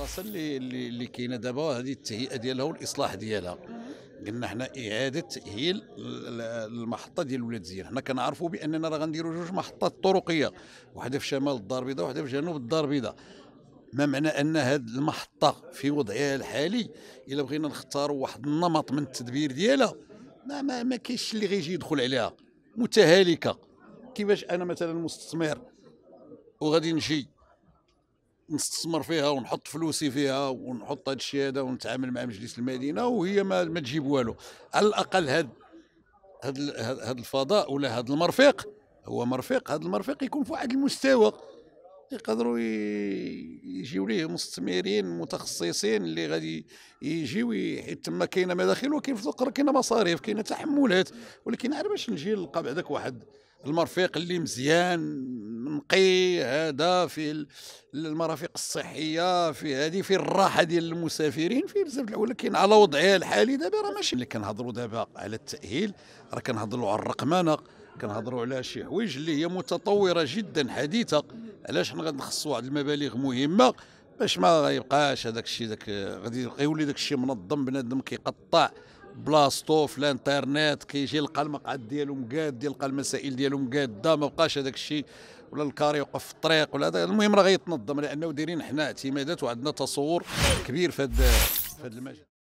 المدرسه اللي اللي كاينه دابا هذه التهيئه ديالها والاصلاح ديالها قلنا حنا اعاده تاهيل المحطه ديال ولاد زين حنا كنعرفوا باننا راه غنديروا جوج محطات طرقيه واحده في شمال الدار البيضاء وواحده في جنوب الدار البيضاء ما معنى ان هذه المحطه في وضعها الحالي الا بغينا نختاروا واحد النمط من التدبير ديالها ما ما, ما كاينش اللي غيجي يدخل عليها متهالكه كيفاش انا مثلا مستثمر وغادي نجي نستثمر فيها ونحط فلوسي فيها ونحط هذا الشيء هذا ونتعامل مع مجلس المدينه وهي ما, ما تجيب والو على الاقل هذا هذا الفضاء ولا هذا المرفق هو مرفق هذا المرفق يكون في واحد المستوى يقدروا يجيو ليه مستثمرين متخصصين اللي غادي يجيو حيت تما كاينه مداخل وكاين في كاينه مصاريف كاينه تحملات ولكن علاش باش نجي نلقى بعدك واحد المرفق اللي مزيان نقي هذا في المرافق الصحيه في هذه في الراحه ديال المسافرين في بزاف ولكن على وضعها الحالي دابا راه ماشي اللي كنهضروا دابا على التاهيل راه كنهضروا على الرقمنه كنهضروا على شي حوايج اللي هي متطوره جدا حديثه علاش حنا غنخصوا واحد المبالغ مهمه باش ما يبقاش هذاك الشيء ذاك غادي يولي ذاك الشيء منظم بنادم كيقطع بلاصتو في الانترنت كيجي يلقى المقعد ديالو مقاد يلقى المسائل ديالو مقاده ما بقاش هذاك الشيء ولا الكار يوقف في الطريق ولا هذا المهم راه غيتنظم لانه دايرين حنا اعتمادات وعندنا تصور كبير في هذا المجال